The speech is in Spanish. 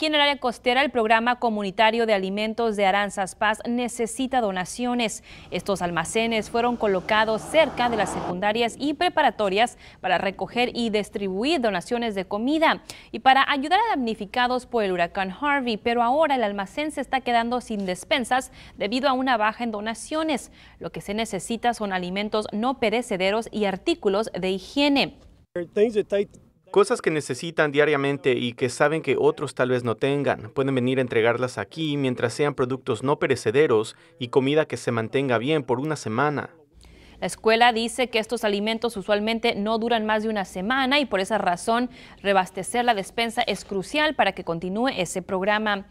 Aquí en el área costera, el programa comunitario de alimentos de Aranzas Paz necesita donaciones. Estos almacenes fueron colocados cerca de las secundarias y preparatorias para recoger y distribuir donaciones de comida y para ayudar a damnificados por el huracán Harvey. Pero ahora el almacén se está quedando sin despensas debido a una baja en donaciones. Lo que se necesita son alimentos no perecederos y artículos de higiene. Cosas que necesitan diariamente y que saben que otros tal vez no tengan. Pueden venir a entregarlas aquí mientras sean productos no perecederos y comida que se mantenga bien por una semana. La escuela dice que estos alimentos usualmente no duran más de una semana y por esa razón rebastecer la despensa es crucial para que continúe ese programa.